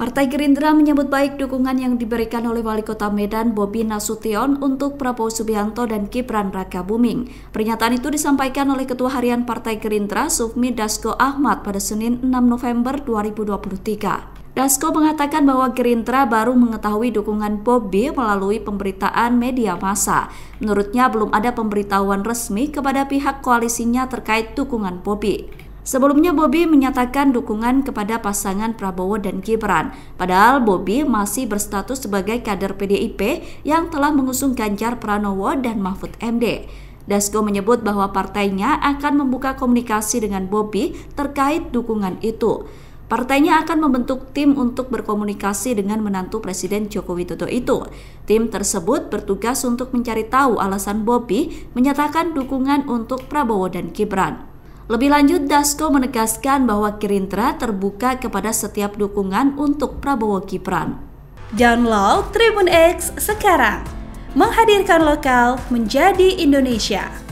Partai Gerindra menyambut baik dukungan yang diberikan oleh Wali Kota Medan Bobi Nasution untuk Prabowo Subianto dan Gibran Raka Buming. Pernyataan itu disampaikan oleh Ketua Harian Partai Gerindra Sufmi Dasko Ahmad pada Senin 6 November 2023. Dasko mengatakan bahwa Gerindra baru mengetahui dukungan Bobi melalui pemberitaan media massa. Menurutnya belum ada pemberitahuan resmi kepada pihak koalisinya terkait dukungan Bobi. Sebelumnya Bobi menyatakan dukungan kepada pasangan Prabowo dan Gibran. Padahal Bobi masih berstatus sebagai kader PDIP yang telah mengusung Ganjar Pranowo dan Mahfud MD. Dasko menyebut bahwa partainya akan membuka komunikasi dengan Bobi terkait dukungan itu. Partainya akan membentuk tim untuk berkomunikasi dengan menantu Presiden Joko Widodo itu. Tim tersebut bertugas untuk mencari tahu alasan Bobi menyatakan dukungan untuk Prabowo dan Gibran. Lebih lanjut, Dasko menegaskan bahwa Gerindra terbuka kepada setiap dukungan untuk Prabowo Gibran. Download Tribun X sekarang, menghadirkan lokal menjadi Indonesia.